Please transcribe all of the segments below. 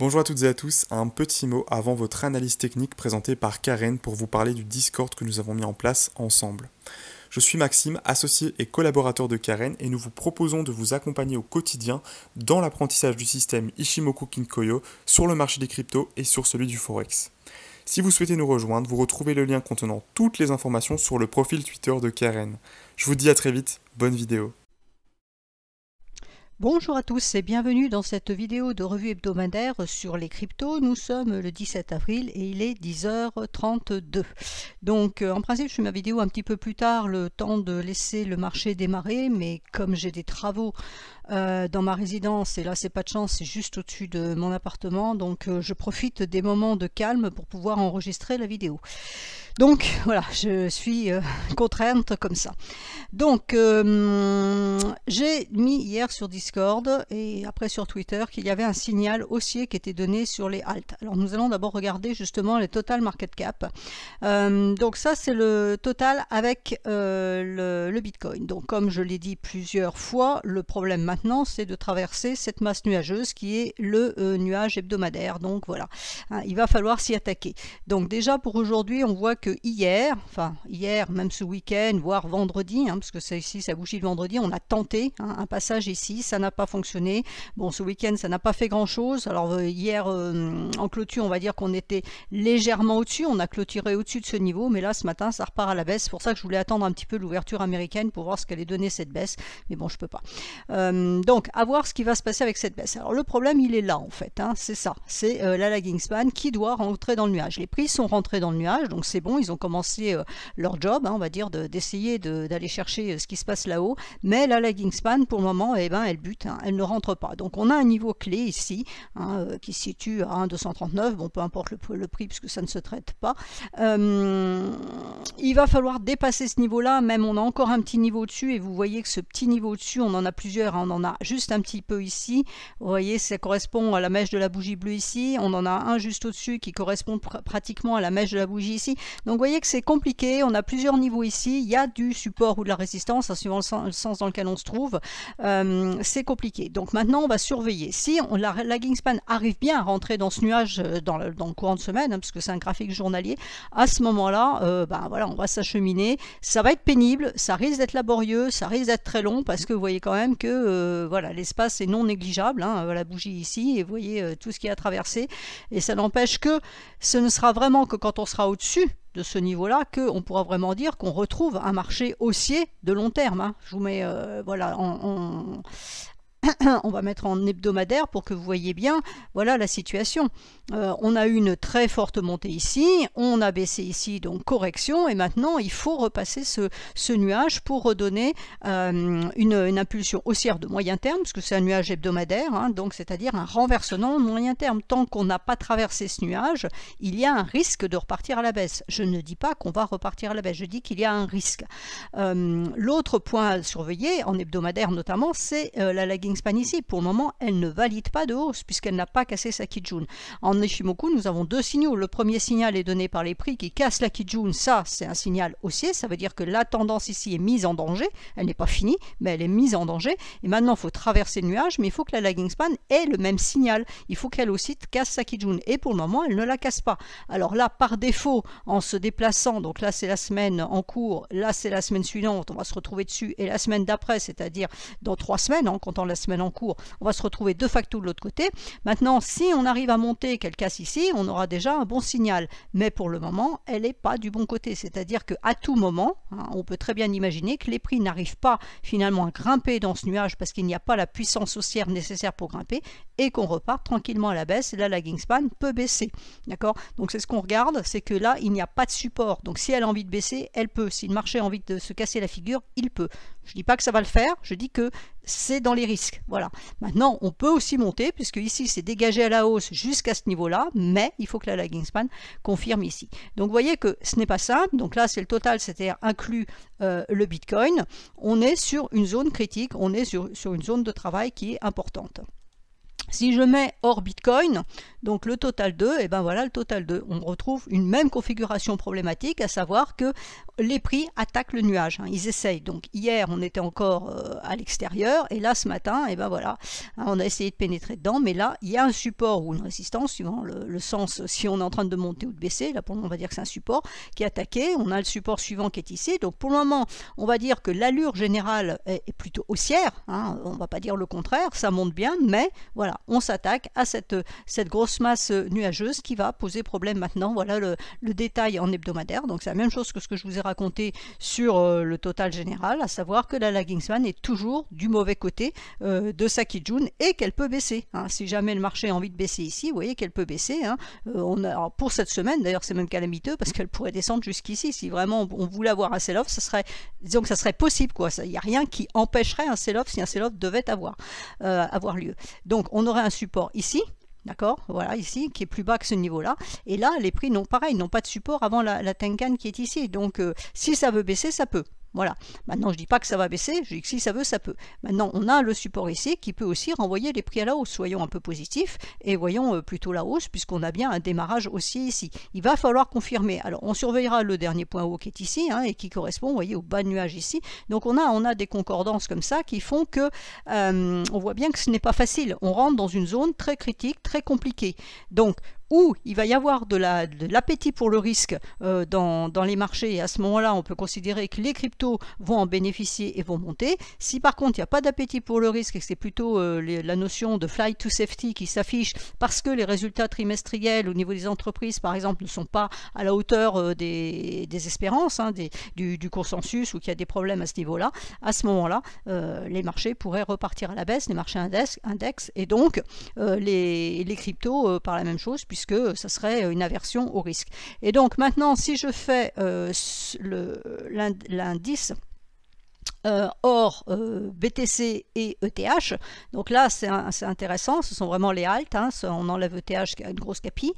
Bonjour à toutes et à tous, un petit mot avant votre analyse technique présentée par Karen pour vous parler du Discord que nous avons mis en place ensemble. Je suis Maxime, associé et collaborateur de Karen et nous vous proposons de vous accompagner au quotidien dans l'apprentissage du système Ishimoku Kinkoyo sur le marché des cryptos et sur celui du Forex. Si vous souhaitez nous rejoindre, vous retrouvez le lien contenant toutes les informations sur le profil Twitter de Karen. Je vous dis à très vite, bonne vidéo. Bonjour à tous et bienvenue dans cette vidéo de revue hebdomadaire sur les cryptos. Nous sommes le 17 avril et il est 10h32. Donc euh, en principe je fais ma vidéo un petit peu plus tard, le temps de laisser le marché démarrer, mais comme j'ai des travaux euh, dans ma résidence et là c'est pas de chance, c'est juste au-dessus de mon appartement donc euh, je profite des moments de calme pour pouvoir enregistrer la vidéo. Donc voilà, je suis euh, contrainte comme ça. Donc j'ai mis hier sur Discord et après sur Twitter qu'il y avait un signal haussier qui était donné sur les haltes. Alors nous allons d'abord regarder justement les total market cap. donc ça c'est le total avec le, le Bitcoin. Donc comme je l'ai dit plusieurs fois, le problème maintenant, c'est de traverser cette masse nuageuse qui est le euh, nuage hebdomadaire. Donc voilà, hein, il va falloir s'y attaquer. Donc déjà pour aujourd'hui, on voit que hier, enfin hier, même ce week-end, voire vendredi, hein, parce que ça ici, ça bougie le vendredi, on a tenté hein, un passage ici, ça n'a pas fonctionné. Bon, ce week-end, ça n'a pas fait grand-chose. Alors euh, hier, euh, en clôture, on va dire qu'on était légèrement au-dessus, on a clôturé au-dessus de ce niveau, mais là, ce matin, ça repart à la baisse. C'est pour ça que je voulais attendre un petit peu l'ouverture américaine pour voir ce qu'elle qu'allait donner cette baisse, mais bon, je peux pas. Euh, donc, à voir ce qui va se passer avec cette baisse. Alors, le problème, il est là, en fait. Hein. c'est ça. C'est euh, la lagging span qui doit rentrer dans le nuage. Les prix sont rentrés dans le nuage, donc c'est bon. Ils ont commencé euh, leur job, hein, on va dire, d'essayer d'aller chercher ce qui se passe là-haut. Mais la lagging span, pour le moment, et eh ben, elle bute. Hein. elle ne rentre pas. Donc, on a un niveau clé ici qui se situe à 1,239. Bon, peu importe le, prix, puisque ça ne se traite pas. il va falloir dépasser ce niveau-là. Même, on a encore un petit niveau au-dessus. Et vous voyez que ce petit niveau au-dessus, on en a plusieurs. on on a juste un petit peu ici. Vous voyez, ça correspond à la mèche de la bougie bleue ici. On en a un juste au-dessus qui correspond pratiquement à la mèche de la bougie ici. Donc vous voyez que c'est compliqué. On a plusieurs niveaux ici. Il y a du support ou de la résistance, en hein, suivant le sens, dans lequel on se trouve. Euh, c'est compliqué. Donc maintenant, on va surveiller. Si la lagging span arrive bien à rentrer dans ce nuage euh, dans, le, courant de semaine, hein, parce que c'est un graphique journalier, à ce moment-là, euh, ben, voilà, on va s'acheminer. Ça va être pénible, ça risque d'être laborieux, ça risque d'être très long, parce que vous voyez quand même que... Euh, voilà, l'espace est non négligeable. Hein, la bougie ici, et vous voyez euh, tout ce qui a traversé. Et ça n'empêche que ce ne sera vraiment que quand on sera au-dessus de ce niveau-là qu'on pourra vraiment dire qu'on retrouve un marché haussier de long terme. Hein. Je vous mets euh, voilà, on va mettre en hebdomadaire pour que vous voyez bien, voilà la situation. Euh, on a eu une très forte montée ici, on a baissé ici, donc correction, et maintenant il faut repasser ce, nuage pour redonner euh, une, impulsion haussière de moyen terme, que c'est un nuage hebdomadaire, hein, donc c'est-à-dire un renversement de moyen terme. Tant qu'on n'a pas traversé ce nuage, il y a un risque de repartir à la baisse. Je ne dis pas qu'on va repartir à la baisse, je dis qu'il y a un risque. Euh, l'autre point à surveiller, en hebdomadaire notamment, c'est la lagging span ici. Pour le moment, elle ne valide pas de hausse puisqu'elle n'a pas cassé sa Kijun. En Nishimoku, nous avons deux signaux. Le premier signal est donné par les prix qui cassent la Kijun. Ça, c'est un signal haussier. Ça veut dire que la tendance ici est mise en danger. Elle n'est pas finie, mais elle est mise en danger. Et maintenant, il faut traverser le nuage, mais il faut que la lagging span ait le même signal. Il faut qu'elle aussi casse sa Kijun. Et pour le moment, elle ne la casse pas. Alors là, par défaut, en se déplaçant, donc là, c'est la semaine en cours, là, c'est la semaine suivante, on va se retrouver dessus. Et la semaine d'après, c'est-à-dire dans trois semaines, en hein, comptant la en cours, on va se retrouver de facto de l'autre côté. Maintenant, si on arrive à monter qu'elle casse ici, on aura déjà un bon signal. Mais pour le moment, elle n'est pas du bon côté. C'est-à-dire qu'à tout moment, hein, on peut très bien imaginer que les prix n'arrivent pas finalement à grimper dans ce nuage parce qu'il n'y a pas la puissance haussière nécessaire pour grimper et qu'on repart tranquillement à la baisse. Et là, la Gingspan peut baisser. D'accord Donc c'est ce qu'on regarde, c'est que là, il n'y a pas de support. Donc si elle a envie de baisser, elle peut. Si le marché a envie de se casser la figure, il peut. Je ne dis pas que ça va le faire, je dis que c'est dans les risques. Voilà. Maintenant, on peut aussi monter, puisque ici, c'est dégagé à la hausse jusqu'à ce niveau-là, mais il faut que la lagging span confirme ici. Donc, vous voyez que ce n'est pas simple. Donc là, c'est le total, c'est-à-dire inclus euh, le Bitcoin. On est sur une zone critique, on est sur une zone de travail qui est importante. Si je mets hors Bitcoin, donc le total 2, et eh ben voilà le total 2. On retrouve une même configuration problématique, à savoir que les prix attaquent le nuage. Hein. ils essayent. Donc hier, on était encore euh, à l'extérieur, et là, ce matin, et eh ben voilà, hein, on a essayé de pénétrer dedans, mais là, il y a un support ou une résistance, suivant le, sens, si on est en train de monter ou de baisser. Là, pour le moment, on va dire que c'est un support qui est attaqué. On a le support suivant qui est ici. Donc pour le moment, on va dire que l'allure générale est, plutôt haussière. On hein. on va pas dire le contraire, ça monte bien, mais voilà on s'attaque à cette, cette grosse masse euh, nuageuse qui va poser problème maintenant. Voilà le, détail en hebdomadaire. Donc c'est la même chose que ce que je vous ai raconté sur euh, le total général, à savoir que la Laggingsman est toujours du mauvais côté euh, de Saki et qu'elle peut baisser. Hein. Si jamais le marché a envie de baisser ici, vous voyez qu'elle peut baisser. Hein. on pour cette semaine, d'ailleurs c'est même calamiteux parce qu'elle pourrait descendre jusqu'ici. Si vraiment on, voulait avoir un sell-off, ça serait, disons que ça serait possible. Il n'y a rien qui empêcherait un sell-off si un sell-off devait avoir, avoir lieu. Donc on on aurait un support ici, D'accord Voilà, ici, qui est plus bas que ce niveau-là. Et là, les prix n'ont pareil, n'ont pas de support avant la, Tenkan qui est ici. Donc, euh, si ça veut baisser, ça peut. Voilà. Maintenant, je ne dis pas que ça va baisser, je dis que si ça veut, ça peut. Maintenant, on a le support ici qui peut aussi renvoyer les prix à la hausse. Soyons un peu positifs et voyons euh, plutôt la hausse puisqu'on a bien un démarrage aussi ici. Il va falloir confirmer. Alors, on surveillera le dernier point haut qui est ici hein, et qui correspond, voyez, au bas nuage ici. Donc, on a, on a des concordances comme ça qui font que euh, on voit bien que ce n'est pas facile. On rentre dans une zone très critique, très compliquée. Donc, où il va y avoir de l'appétit pour le risque euh, dans, les marchés, et à ce moment-là, on peut considérer que les cryptos vont en bénéficier et vont monter. Si par contre, il n'y a pas d'appétit pour le risque et que c'est plutôt euh, la notion de flight to safety qui s'affiche parce que les résultats trimestriels au niveau des entreprises, par exemple, ne sont pas à la hauteur euh, des, espérances, hein, du, consensus ou qu'il y a des problèmes à ce niveau-là, à ce moment-là, les marchés pourraient repartir à la baisse, les marchés index, index et donc les, les cryptos par la même chose, puisque ça serait une aversion au risque. Et donc maintenant, si je fais euh, l'indice euh, or euh, BTC et ETH. Donc là, c'est intéressant, ce sont vraiment les haltes, hein, on enlève ETH qui a une grosse capille.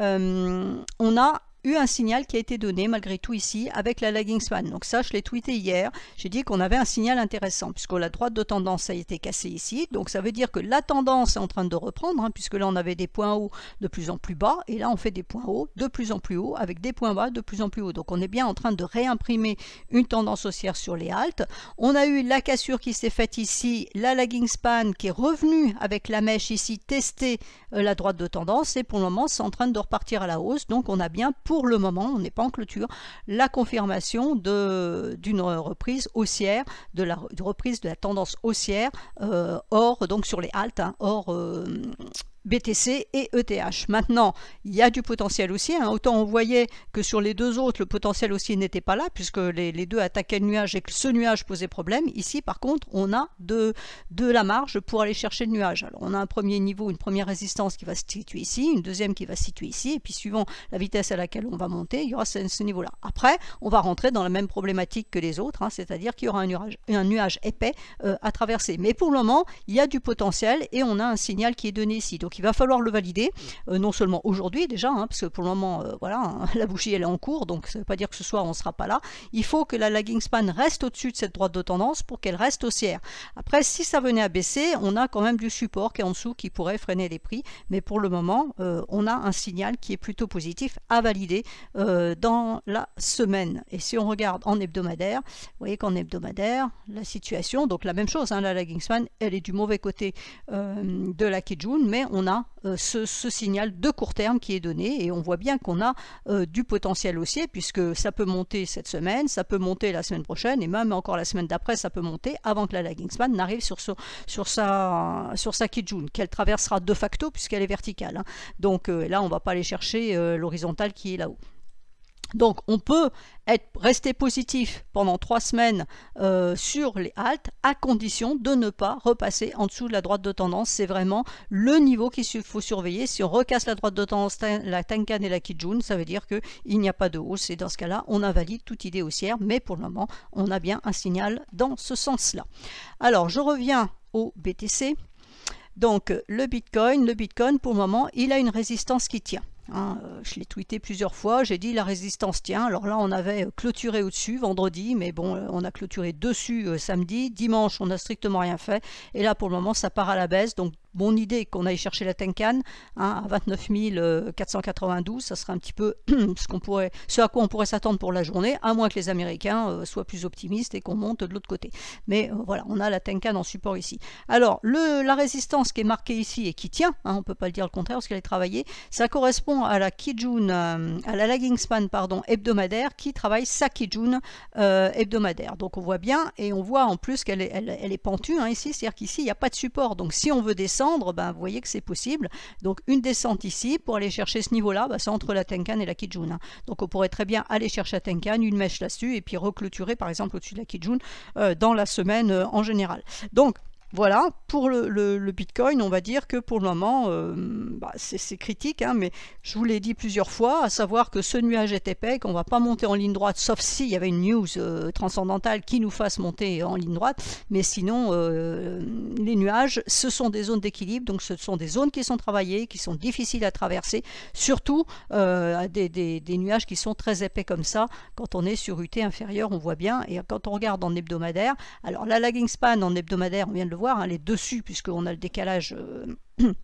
Euh, on a eu un signal qui a été donné malgré tout ici avec la lagging span. Donc ça, je l'ai tweeté hier. J'ai dit qu'on avait un signal intéressant puisque la droite de tendance a été cassée ici. Donc ça veut dire que la tendance est en train de reprendre hein, puisque là, on avait des points hauts de plus en plus bas et là, on fait des points hauts de plus en plus hauts avec des points bas de plus en plus hauts. Donc on est bien en train de réimprimer une tendance haussière sur les haltes. On a eu la cassure qui s'est faite ici, la lagging span qui est revenue avec la mèche ici tester euh, la droite de tendance et pour le moment, c'est en train de repartir à la hausse. Donc on a bien pour pour le moment, on n'est pas en clôture, la confirmation d'une reprise haussière, de la reprise de la tendance haussière, euh, hors, donc sur les haltes, hein, hors, euh, BTC et ETH. Maintenant, il y a du potentiel aussi, hein. Autant on voyait que sur les deux autres, le potentiel aussi n'était pas là, puisque les, deux attaquaient le nuage et que ce nuage posait problème. Ici, par contre, on a de, de la marge pour aller chercher le nuage. Alors, on a un premier niveau, une première résistance qui va se situer ici, une deuxième qui va se situer ici, et puis suivant la vitesse à laquelle on va monter, il y aura ce, niveau-là. Après, on va rentrer dans la même problématique que les autres, hein, c'est-à-dire qu'il y aura un nuage, épais euh, à traverser. Mais pour le moment, il y a du potentiel et on a un signal qui est donné ici. Donc, donc il va falloir le valider, euh, non seulement aujourd'hui déjà, hein, parce que pour le moment, euh, voilà, hein, la bougie elle est en cours, donc ça ne veut pas dire que ce soir on ne sera pas là. Il faut que la lagging span reste au-dessus de cette droite de tendance pour qu'elle reste haussière. Après, si ça venait à baisser, on a quand même du support qui est en dessous qui pourrait freiner les prix, mais pour le moment, euh, on a un signal qui est plutôt positif à valider dans la semaine. Et si on regarde en hebdomadaire, vous voyez qu'en hebdomadaire, la situation, donc la même chose, hein, la lagging span, elle est du mauvais côté de la Kijun, mais on on a euh, ce, signal de court terme qui est donné et on voit bien qu'on a euh, du potentiel haussier puisque ça peut monter cette semaine, ça peut monter la semaine prochaine et même encore la semaine d'après ça peut monter avant que la lagging span n'arrive sur, sa, sur sa Kijun qu'elle traversera de facto puisqu'elle est verticale. Hein. Donc euh, là on ne va pas aller chercher l'horizontale qui est là-haut. Donc on peut être, rester positif pendant trois semaines euh, sur les haltes à condition de ne pas repasser en dessous de la droite de tendance. C'est vraiment le niveau qu'il faut surveiller. Si on recasse la droite de tendance, la Tenkan et la Kijun, ça veut dire qu'il n'y a pas de hausse. Et dans ce cas-là, on invalide toute idée haussière. Mais pour le moment, on a bien un signal dans ce sens-là. Alors je reviens au BTC. Donc le Bitcoin, le Bitcoin pour le moment, il a une résistance qui tient. Hein, euh, je l'ai tweeté plusieurs fois, j'ai dit la résistance tient. Alors là, on avait euh, clôturé au-dessus vendredi, mais bon, euh, on a clôturé dessus samedi. Dimanche, on n'a strictement rien fait. Et là, pour le moment, ça part à la baisse. Donc bonne idée qu'on aille chercher la Tenkan hein, à 29 492, ça serait un petit peu ce, qu'on pourrait, ce à quoi on pourrait s'attendre pour la journée, à moins que les Américains euh, soient plus optimistes et qu'on monte de l'autre côté. Mais euh, voilà, on a la Tenkan en support ici. Alors, le, la résistance qui est marquée ici et qui tient, hein, on ne peut pas le dire le contraire parce qu'elle est travaillée, ça correspond à la Kijun, euh, à la lagging span pardon, hebdomadaire qui travaille sa Kijun hebdomadaire. Donc on voit bien et on voit en plus qu'elle est, elle, est pentue hein, ici, c'est-à-dire qu'ici il n'y a pas de support. Donc si on veut descendre, ben, vous voyez que c'est possible. Donc une descente ici, pour aller chercher ce niveau-là, ben, c'est entre la Tenkan et la Kijun. Hein. Donc on pourrait très bien aller chercher la Tenkan, une mèche là-dessus, et puis reclôturer par exemple au-dessus de la Kijun euh, dans la semaine euh, en général. Donc voilà, pour le, Bitcoin, on va dire que pour le moment, euh, bah, c'est critique, hein, mais je vous l'ai dit plusieurs fois, à savoir que ce nuage est épais, qu'on ne va pas monter en ligne droite, sauf s'il y avait une news euh, transcendantale qui nous fasse monter en ligne droite, mais sinon, euh, les nuages, ce sont des zones d'équilibre, donc ce sont des zones qui sont travaillées, qui sont difficiles à traverser, surtout des, des, des nuages qui sont très épais comme ça, quand on est sur UT inférieur, on voit bien, et quand on regarde en hebdomadaire, alors la lagging span en hebdomadaire, on vient de le voir, aller hein, les dessus, puisqu'on a le décalage euh,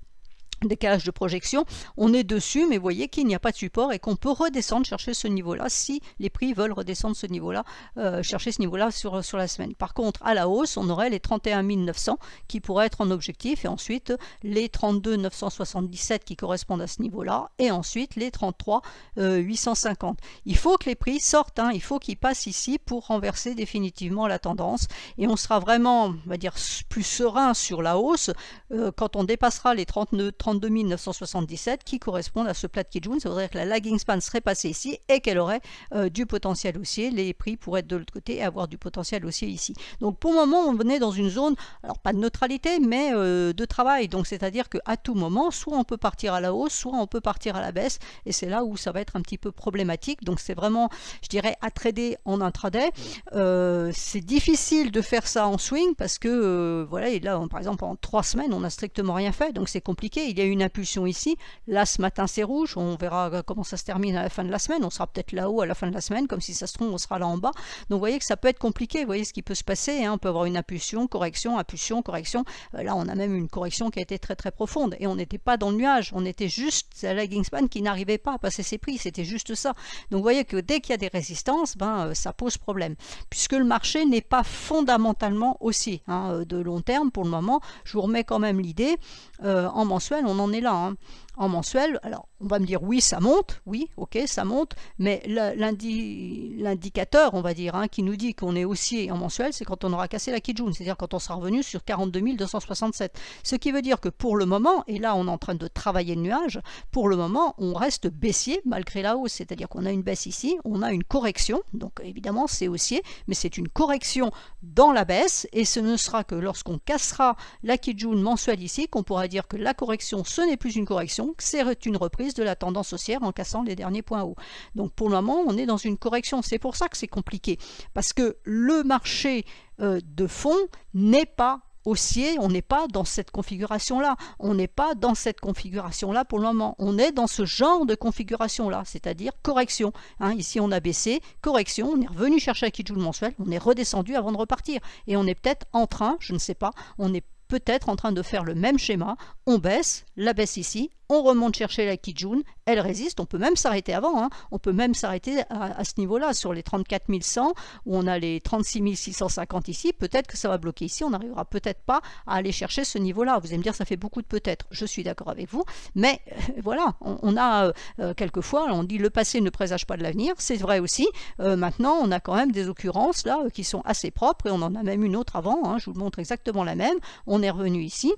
décalage de projection, on est dessus, mais vous voyez qu'il n'y a pas de support et qu'on peut redescendre, chercher ce niveau-là, si les prix veulent redescendre ce niveau-là, euh, chercher ce niveau-là sur, sur la semaine. Par contre, à la hausse, on aurait les 31 900 qui pourraient être en objectif, et ensuite les 32 977 qui correspondent à ce niveau-là, et ensuite les 33 850. Euh, il faut que les prix sortent, hein, il faut qu'ils passent ici pour renverser définitivement la tendance, et on sera vraiment, on va dire, plus serein sur la hausse euh, quand on dépassera les 39 32 977 qui correspondent à ce plat de Kijun. Ça veut dire que la lagging span serait passée ici et qu'elle aurait euh, du potentiel haussier. Les prix pourraient être de l'autre côté et avoir du potentiel haussier ici. Donc pour le moment, on venait dans une zone, alors pas de neutralité, mais euh, de travail. Donc c'est-à-dire qu'à tout moment, soit on peut partir à la hausse, soit on peut partir à la baisse. Et c'est là où ça va être un petit peu problématique. Donc c'est vraiment, je dirais, à trader en intraday. Euh, c'est difficile de faire ça en swing parce que, voilà, et là, par exemple, en trois semaines, on n'a strictement rien fait. Donc c'est compliqué il y a une impulsion ici. Là, ce matin, c'est rouge. On verra euh, comment ça se termine à la fin de la semaine. On sera peut-être là-haut à la fin de la semaine. Comme si ça se trompe, on sera là en bas. Donc, vous voyez que ça peut être compliqué. Vous voyez ce qui peut se passer. Hein. On peut avoir une impulsion, correction, impulsion, correction. Euh, là, on a même une correction qui a été très, très profonde. Et on n'était pas dans le nuage. On était juste à la Gingspan qui n'arrivait pas à passer ses prix. C'était juste ça. Donc, vous voyez que dès qu'il y a des résistances, ben, euh, ça pose problème. Puisque le marché n'est pas fondamentalement aussi hein, de long terme pour le moment. Je vous remets quand même l'idée. en mensuel, on en est là. Hein en mensuel, alors on va me dire oui, ça monte, oui, ok, ça monte, mais l'indicateur, on va dire, hein, qui nous dit qu'on est haussier en mensuel, c'est quand on aura cassé la Kijun, c'est-à-dire quand on sera revenu sur 42 267. Ce qui veut dire que pour le moment, et là on est en train de travailler le nuage, pour le moment on reste baissier malgré la hausse, c'est-à-dire qu'on a une baisse ici, on a une correction, donc évidemment c'est haussier, mais c'est une correction dans la baisse, et ce ne sera que lorsqu'on cassera la Kijun mensuelle ici qu'on pourra dire que la correction, ce n'est plus une correction, donc c'est une reprise de la tendance haussière en cassant les derniers points hauts. Donc pour le moment, on est dans une correction. C'est pour ça que c'est compliqué, parce que le marché euh, de fonds n'est pas haussier, on n'est pas dans cette configuration-là. On n'est pas dans cette configuration-là pour le moment. On est dans ce genre de configuration-là, c'est-à-dire correction. Hein, ici, on a baissé, correction, on est revenu chercher à qui joue le mensuel, on est redescendu avant de repartir. Et on est peut-être en train, je ne sais pas, on est peut-être en train de faire le même schéma. On baisse, la baisse ici, on remonte chercher la Kijun, elle résiste, on peut même s'arrêter avant, hein. on peut même s'arrêter à, ce niveau-là, sur les 34 100, où on a les 36 650 ici, peut-être que ça va bloquer ici, on n'arrivera peut-être pas à aller chercher ce niveau-là. Vous allez me dire, ça fait beaucoup de peut-être, je suis d'accord avec vous, mais euh, voilà, on, a euh, euh, quelquefois, on dit le passé ne présage pas de l'avenir, c'est vrai aussi, maintenant on a quand même des occurrences là qui sont assez propres, et on en a même une autre avant, hein. je vous montre exactement la même, on est revenu ici,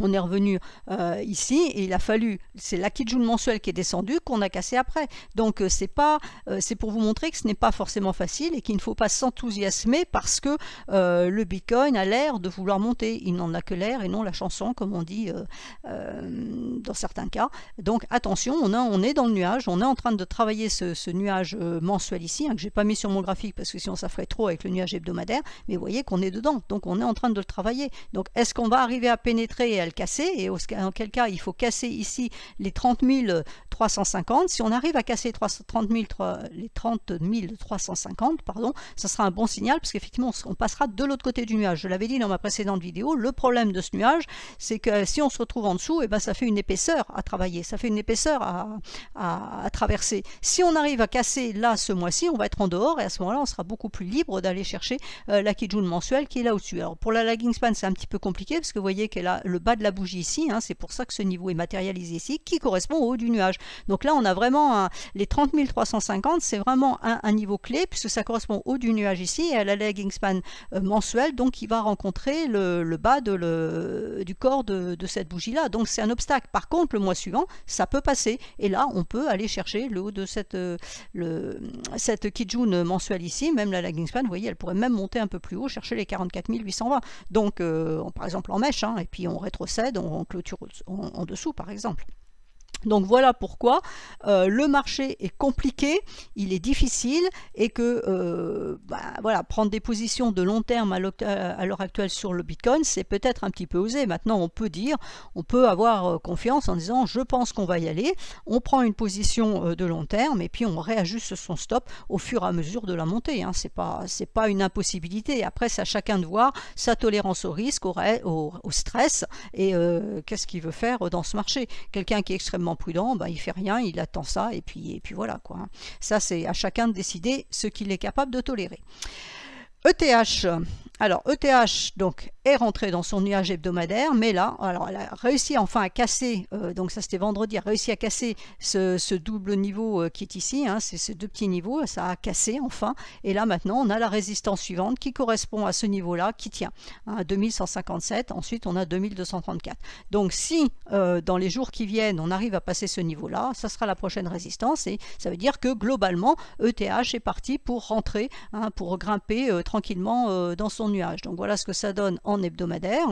on est revenu euh, ici et il a fallu, c'est la de mensuel qui est descendu qu'on a cassé après. Donc euh, c'est pas, euh, c'est pour vous montrer que ce n'est pas forcément facile et qu'il ne faut pas s'enthousiasmer parce que le Bitcoin a l'air de vouloir monter. Il n'en a que l'air et non la chanson comme on dit dans certains cas. Donc attention, on, est dans le nuage, on est en train de travailler ce, nuage mensuel ici hein, que j'ai pas mis sur mon graphique parce que sinon ça ferait trop avec le nuage hebdomadaire. Mais vous voyez qu'on est dedans, donc on est en train de le travailler. Donc est-ce qu'on va arriver à pénétrer casser, et en quel cas il faut casser ici les 30 350. Si on arrive à casser les 30 350, pardon, ça sera un bon signal, parce qu'effectivement on passera de l'autre côté du nuage. Je l'avais dit dans ma précédente vidéo, le problème de ce nuage, c'est que si on se retrouve en dessous, et eh ben, ça fait une épaisseur à travailler, ça fait une épaisseur à, traverser. Si on arrive à casser là ce mois-ci, on va être en dehors, et à ce moment-là on sera beaucoup plus libre d'aller chercher euh, la Kijun mensuelle qui est là au-dessus. Alors pour la lagging span, c'est un petit peu compliqué, parce que vous voyez qu'elle a le bas de la bougie ici, hein. c'est pour ça que ce niveau est matérialisé ici, qui correspond au haut du nuage. Donc là, on a vraiment les 30 350, c'est vraiment un, niveau clé, puisque ça correspond au haut du nuage ici, et à la lagging span euh, mensuelle, donc il va rencontrer le, bas de le, du corps de, cette bougie-là. Donc c'est un obstacle. Par contre, le mois suivant, ça peut passer. Et là, on peut aller chercher le haut de cette, euh, le, cette Kijun mensuelle ici, même la lagging span, vous voyez, elle pourrait même monter un peu plus haut, chercher les 44 820. Donc, euh, par exemple en mèche, hein, et puis on rétro procède, on clôture en dessous par exemple. Donc voilà pourquoi euh, le marché est compliqué, il est difficile et que euh, bah, voilà, prendre des positions de long terme à l'heure actuelle sur le Bitcoin, c'est peut-être un petit peu osé. Maintenant, on peut dire, on peut avoir euh, confiance en disant je pense qu'on va y aller, on prend une position de long terme et puis on réajuste son stop au fur et à mesure de la montée. Hein. Ce n'est pas pas une impossibilité. Après, c'est à chacun de voir sa tolérance au risque, au, au, stress et qu'est-ce qu'il veut faire dans ce marché. Quelqu'un qui est extrêmement prudent, ben, il fait rien, il attend ça, et puis, et puis voilà. Quoi. Hein. Ça, c'est à chacun de décider ce qu'il est capable de tolérer. ETH, alors ETH donc est rentrée dans son nuage hebdomadaire, mais là, alors elle a réussi enfin à casser, euh, donc ça c'était vendredi, elle a réussi à casser ce, double niveau euh, qui est ici, hein, ces deux petits niveaux, ça a cassé enfin, et là maintenant on a la résistance suivante qui correspond à ce niveau-là qui tient, 2157, hein, ensuite on a 2234. Donc si euh, dans les jours qui viennent on arrive à passer ce niveau-là, ça sera la prochaine résistance, et ça veut dire que globalement ETH est parti pour rentrer, hein, pour grimper tranquillement dans son nuage. Donc voilà ce que ça donne en hebdomadaire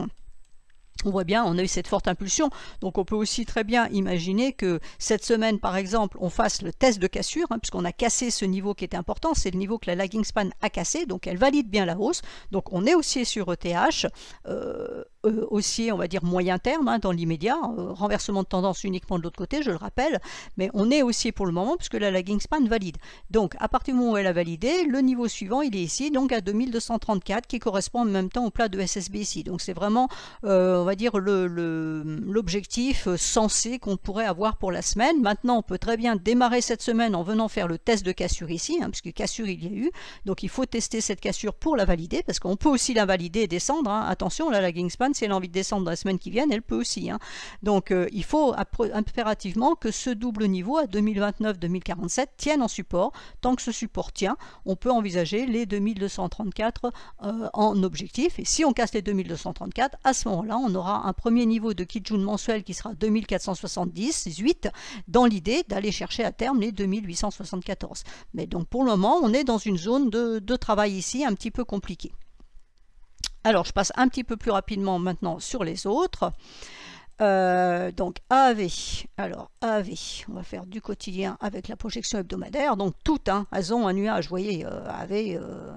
on voit bien, on a eu cette forte impulsion. Donc on peut aussi très bien imaginer que cette semaine, par exemple, on fasse le test de cassure, hein, puisqu'on a cassé ce niveau qui est important, c'est le niveau que la lagging span a cassé, donc elle valide bien la hausse. Donc on est aussi sur ETH. Euh, haussier, on va dire moyen terme, hein, dans l'immédiat, euh, renversement de tendance uniquement de l'autre côté, je le rappelle, mais on est haussier pour le moment puisque la lagging span valide. Donc à partir du moment où elle a validé, le niveau suivant il est ici, donc à 2234 qui correspond en même temps au plat de SSB ici. Donc c'est vraiment, euh, on va dire, l'objectif le, l'objectif euh, sensé qu'on pourrait avoir pour la semaine. Maintenant, on peut très bien démarrer cette semaine en venant faire le test de cassure ici, hein, puisque cassure il y a eu, donc il faut tester cette cassure pour la valider, parce qu'on peut aussi la valider et descendre. Hein. Attention, la lagging span, si elle a envie de descendre dans la semaine qui vient, elle peut aussi. Hein. Donc euh, il faut impérativement que ce double niveau à 2029-2047 tienne en support. Tant que ce support tient, on peut envisager les 2234 euh, en objectif. Et si on casse les 2234, à ce moment-là, on aura un premier niveau de Kijun mensuel qui sera 2470 2478 dans l'idée d'aller chercher à terme les 2874. Mais donc pour le moment, on est dans une zone de travail ici un petit peu compliquée. Alors, je passe un petit peu plus rapidement maintenant sur les autres. Euh, donc AV, alors AV, on va faire du quotidien avec la projection hebdomadaire, donc tout, hein, elles ont un nuage, vous voyez, euh, AV, euh,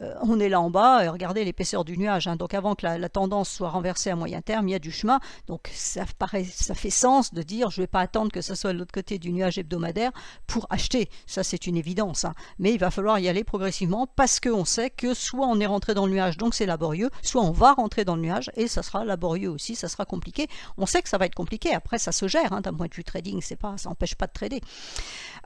euh, on est là en bas, et regardez l'épaisseur du nuage, hein. donc avant que la, tendance soit renversée à moyen terme, il y a du chemin, donc ça, paraît, ça fait sens de dire je ne vais pas attendre que ce soit de l'autre côté du nuage hebdomadaire pour acheter, ça c'est une évidence, hein. mais il va falloir y aller progressivement parce qu'on sait que soit on est rentré dans le nuage, donc c'est laborieux, soit on va rentrer dans le nuage et ça sera laborieux aussi, ça sera compliqué, on sait que ça va être compliqué, après ça se gère hein, d'un point de vue trading, pas, ça n'empêche pas de trader.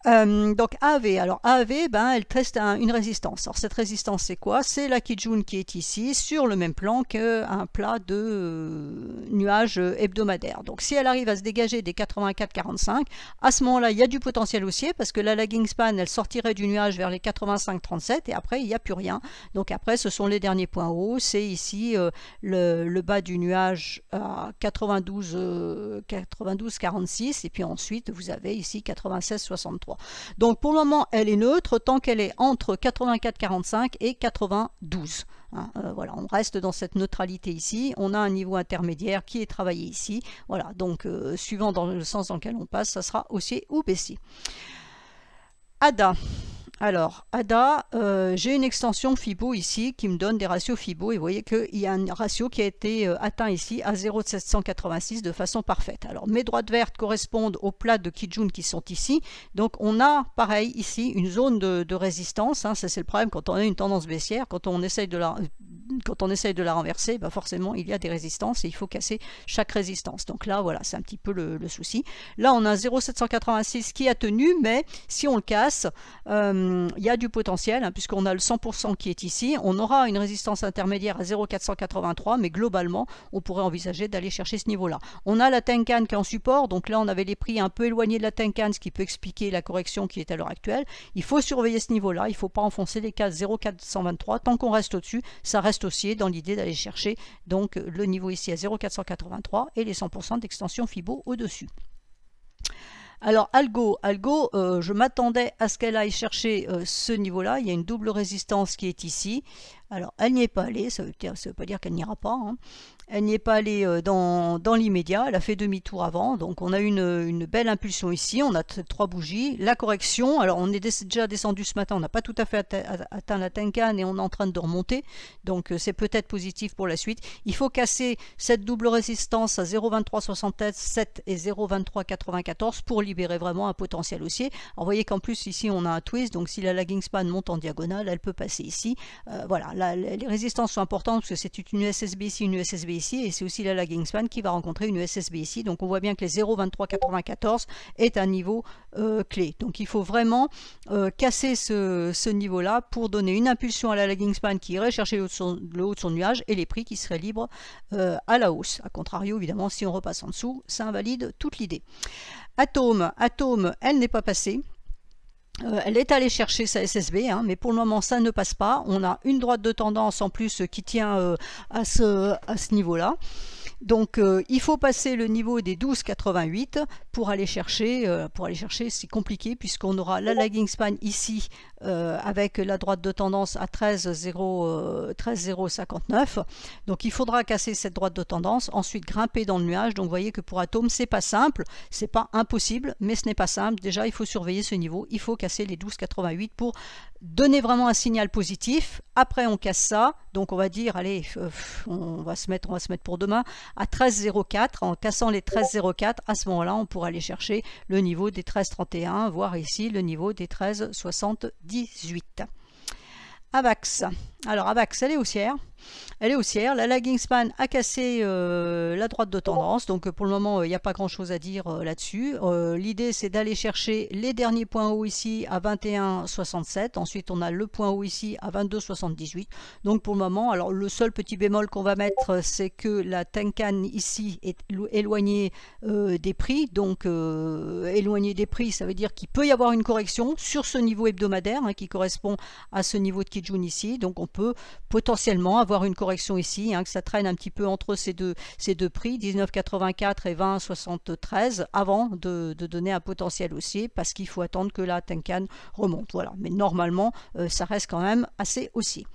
Euh, donc AV, alors AV, ben, elle teste une résistance. Alors cette résistance, c'est quoi C'est la Kijun qui est ici, sur le même plan qu'un plat de nuage euh, nuages Donc si elle arrive à se dégager des 84-45, à ce moment-là, il y a du potentiel haussier, parce que la lagging span, elle sortirait du nuage vers les 85-37 et après, il n'y a plus rien. Donc après, ce sont les derniers points hauts, c'est ici euh, le, bas du nuage à 92 46 et puis ensuite, vous avez ici 96-63. Donc pour le moment, elle est neutre tant qu'elle est entre 84,45 et 92. Hein, euh, voilà, on reste dans cette neutralité ici. On a un niveau intermédiaire qui est travaillé ici. Voilà, donc euh, suivant dans le sens dans lequel on passe, ça sera haussier ou baissier. ADA. Alors, ADA, euh, j'ai une extension FIBO ici qui me donne des ratios FIBO et vous voyez qu'il y a un ratio qui a été euh, atteint ici à 0,786 de façon parfaite. Alors, mes droites vertes correspondent aux plats de Kijun qui sont ici. Donc, on a, pareil, ici, une zone de, résistance. Hein. ça, c'est le problème quand on a une tendance baissière. Quand on essaye de la, quand on de la renverser, bah, forcément, il y a des résistances et il faut casser chaque résistance. Donc là, voilà, c'est un petit peu le, souci. Là, on a 0,786 qui a tenu, mais si on le casse... Euh, il y a du potentiel, hein, puisqu'on a le 100% qui est ici. On aura une résistance intermédiaire à 0,483, mais globalement, on pourrait envisager d'aller chercher ce niveau-là. On a la Tenkan qui est en support, donc là, on avait les prix un peu éloignés de la Tenkan, ce qui peut expliquer la correction qui est à l'heure actuelle. Il faut surveiller ce niveau-là, il ne faut pas enfoncer les cases 0,423. Tant qu'on reste au-dessus, ça reste haussier dans l'idée d'aller chercher donc le niveau ici à 0,483 et les 100% d'extension FIBO au-dessus. Alors Algo, Algo, euh, je m'attendais à ce qu'elle aille chercher euh, ce niveau-là. Il y a une double résistance qui est ici. Alors, elle n'y est pas allée, ça ne veut, pas dire qu'elle n'ira pas. Hein. Elle n'y est pas allée euh, dans, l'immédiat, elle a fait demi-tour avant, donc on a une, une belle impulsion ici, on a trois bougies. La correction, alors on est déjà descendu ce matin, on n'a pas tout à fait atteint, la Tenkan et on est en train de remonter, donc euh, c'est peut-être positif pour la suite. Il faut casser cette double résistance à 0,2367 et 0,2394 pour libérer vraiment un potentiel haussier. Alors, vous voyez qu'en plus ici on a un twist, donc si la lagging span monte en diagonale, elle peut passer ici. Euh, voilà, les résistances sont importantes parce que c'est une USSB ici, une USSB ici, et c'est aussi la lagging span qui va rencontrer une USSB ici. Donc on voit bien que les 0,2394 est un niveau euh, clé. Donc il faut vraiment euh, casser ce, niveau-là pour donner une impulsion à la lagging span qui irait chercher le haut de son, nuage et les prix qui seraient libres euh, à la hausse. A contrario, évidemment, si on repasse en dessous, ça invalide toute l'idée. Atome, atome, elle n'est pas passée. Euh, elle est allée chercher sa SSB, hein, mais pour le moment ça ne passe pas. On a une droite de tendance en plus qui tient euh, à ce niveau-là. Donc euh, il faut passer le niveau des 12,88 pour aller chercher, euh, pour aller chercher c'est compliqué puisqu'on aura la lagging span ici euh, avec la droite de tendance à 13,059. donc il faudra casser cette droite de tendance, ensuite grimper dans le nuage. Donc vous voyez que pour Atom c'est pas simple, c'est pas impossible, mais ce n'est pas simple. Déjà il faut surveiller ce niveau, il faut casser les 12,88 pour donner vraiment un signal positif. Après, on casse ça. Donc, on va dire, allez, euh, on va se mettre, on va se mettre pour demain à 13,04. En cassant les 13,04, à ce moment-là, on pourra aller chercher le niveau des 13,31, voire ici le niveau des 13,78. AVAX. Alors, AVAX, elle est haussière. Elle est haussière. La lagging span a cassé euh, la droite de tendance. Donc euh, pour le moment, il euh, n'y a pas grand chose à dire là-dessus. L'idée, c'est d'aller chercher les derniers points hauts ici à 21,67. Ensuite, on a le point haut ici à 22,78. Donc pour le moment, alors le seul petit bémol qu'on va mettre, c'est que la Tenkan ici est éloignée des prix. Donc éloignée des prix, ça veut dire qu'il peut y avoir une correction sur ce niveau hebdomadaire hein, qui correspond à ce niveau de Kijun ici. Donc on peut potentiellement avoir avoir une correction ici, hein, que ça traîne un petit peu entre ces deux, ces deux prix, 19,84 et 20,73, avant de, donner un potentiel haussier, parce qu'il faut attendre que la Tenkan remonte. Voilà. Mais normalement, euh, ça reste quand même assez haussier.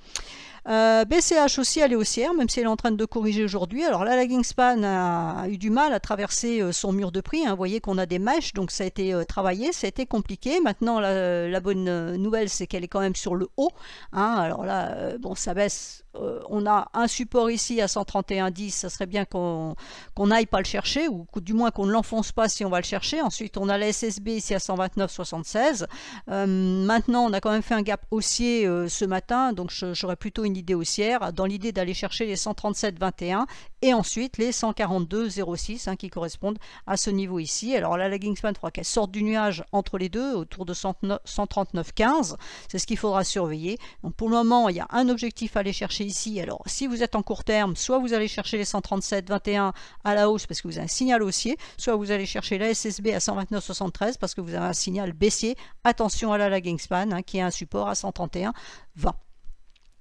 BCH euh, aussi, elle est haussière, même si elle est en train de corriger aujourd'hui. Alors là, la Gingspan a eu du mal à traverser euh, son mur de prix. Hein. Vous voyez qu'on a des mèches, donc ça a été travaillé, ça a été compliqué. Maintenant, la, bonne nouvelle, c'est qu'elle est quand même sur le haut. Hein. Alors là, bon, ça baisse euh, on a un support ici à 131,10, ça serait bien qu'on n'aille pas le chercher, ou du moins qu'on ne l'enfonce pas si on va le chercher. Ensuite, on a la SSB ici à 129,76. Euh, maintenant, on a quand même fait un gap haussier euh, ce matin, donc j'aurais plutôt une idée haussière, dans l'idée d'aller chercher les 137,21 et ensuite les 142,06 hein, qui correspondent à ce niveau ici. Alors la lagging span, crois qu'elle sorte du nuage entre les deux, autour de 139,15. C'est ce qu'il faudra surveiller. Donc pour le moment, il y a un objectif à aller chercher ici. Alors si vous êtes en court terme, soit vous allez chercher les 137, 21 à la hausse parce que vous avez un signal haussier, soit vous allez chercher la SSB à 129,73 parce que vous avez un signal baissier. Attention à la lagging span hein, qui est un support à 131,20.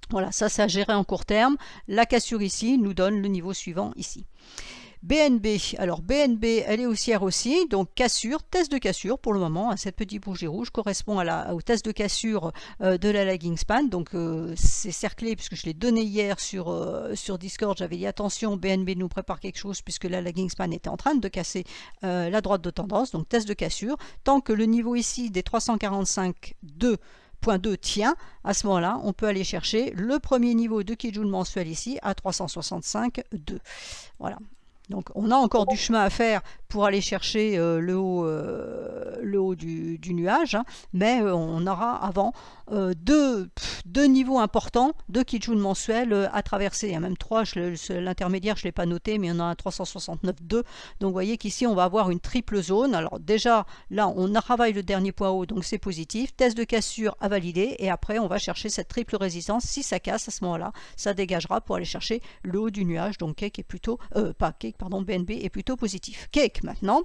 Voilà, ça ça à gérer en court terme. La cassure ici nous donne le niveau suivant ici. BNB, alors BNB, elle est haussière aussi, donc cassure, test de cassure pour le moment, hein, cette petite bougie rouge correspond à la, au test de cassure euh, de la lagging span, donc euh, c'est cerclé puisque je l'ai donné hier sur, euh, sur Discord, j'avais dit attention, BNB nous prépare quelque chose puisque la lagging span était en train de casser la droite de tendance, donc test de cassure, tant que le niveau ici des 345,2 tient, à ce moment-là, on peut aller chercher le premier niveau de Kijun mensuel ici à 365,2. Voilà. Donc on a encore du chemin à faire pour aller chercher euh, le haut, euh, le haut du, nuage, hein. mais euh, on aura avant deux, niveaux importants de kijun mensuel à traverser. Il y a même trois, l'intermédiaire je ne l'ai pas noté, mais il y en a un 369,2. Donc vous voyez qu'ici on va avoir une triple zone. Alors déjà là on travaille le dernier point haut, donc c'est positif. Test de cassure à valider et après on va chercher cette triple résistance. Si ça casse à ce moment-là, ça dégagera pour aller chercher le haut du nuage, donc cake est plutôt, pas pardon, BNB est plutôt positif. Cake maintenant.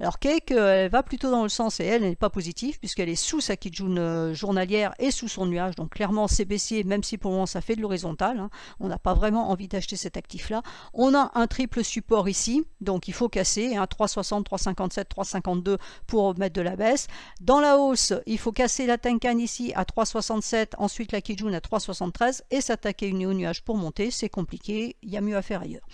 Alors Cake, elle euh, va plutôt dans le sens et elle, n'est pas positive puisqu'elle est sous sa Kijun euh, journalière et sous son nuage. Donc clairement c'est baissier même si pour le moment ça fait de l'horizontale. Hein. On n'a pas vraiment envie d'acheter cet actif là. On a un triple support ici donc il faut casser. à 360, 357, 352 pour mettre de la baisse. Dans la hausse il faut casser la Tenkan ici à 367 ensuite la Kijun à 373 et s'attaquer au nuage pour monter. C'est compliqué. Il y a mieux à faire ailleurs.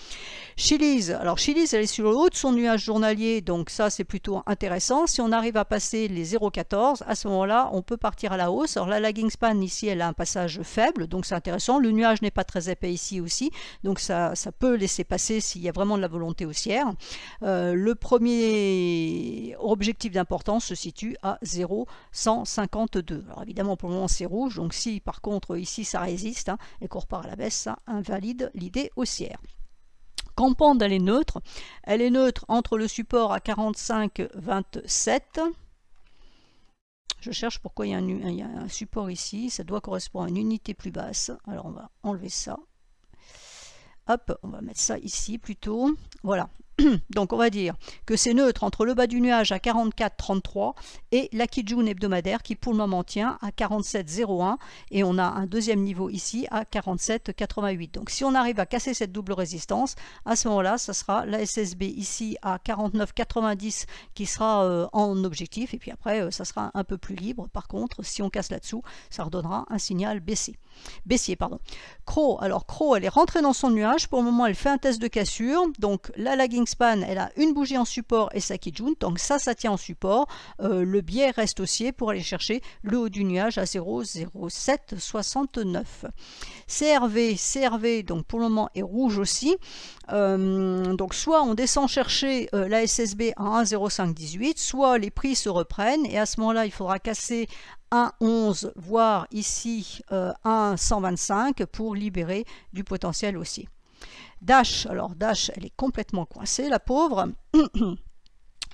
Chili alors Chili's elle est sur le haut de son nuage journalier, donc ça c'est plutôt intéressant. Si on arrive à passer les 0,14, à ce moment-là on peut partir à la hausse. Alors la lagging span ici elle a un passage faible, donc c'est intéressant. Le nuage n'est pas très épais ici aussi, donc ça, ça peut laisser passer s'il y a vraiment de la volonté haussière. Euh, le premier objectif d'importance se situe à 0,152. Alors évidemment pour le moment c'est rouge, donc si par contre ici ça résiste hein, et qu'on repart à la baisse, ça invalide l'idée haussière. Campande, elle est neutre Elle est neutre entre le support à 45, 27, Je cherche pourquoi il y, a un, il y, a un, support ici. Ça doit correspondre à une unité plus basse. Alors on va enlever ça. Hop, on va mettre ça ici plutôt. Voilà, Donc on va dire que c'est neutre entre le bas du nuage à 44,33 et la Kijun hebdomadaire qui pour le moment tient à 47,01 et on a un deuxième niveau ici à 47,88. Donc si on arrive à casser cette double résistance, à ce moment-là, ça sera la SSB ici à 49,90 qui sera euh, en objectif et puis après euh, ça sera un peu plus libre. Par contre, si on casse là-dessous, ça redonnera un signal baissé. Baissier, pardon. Crow, alors Cro, elle est rentrée dans son nuage. Pour le moment, elle fait un test de cassure. Donc la lagging elle a une bougie en support et sa Kijun, donc ça, ça tient en support. Euh, le biais reste haussier pour aller chercher le haut du nuage à 0,0769. CRV, CRV, donc pour le moment est rouge aussi. Euh, donc soit on descend chercher euh, la SSB à 1,0518, soit les prix se reprennent et à ce moment-là, il faudra casser 1,11 voire ici 1,125 pour libérer du potentiel haussier. Dash, alors Dash, elle est complètement coincée, la pauvre.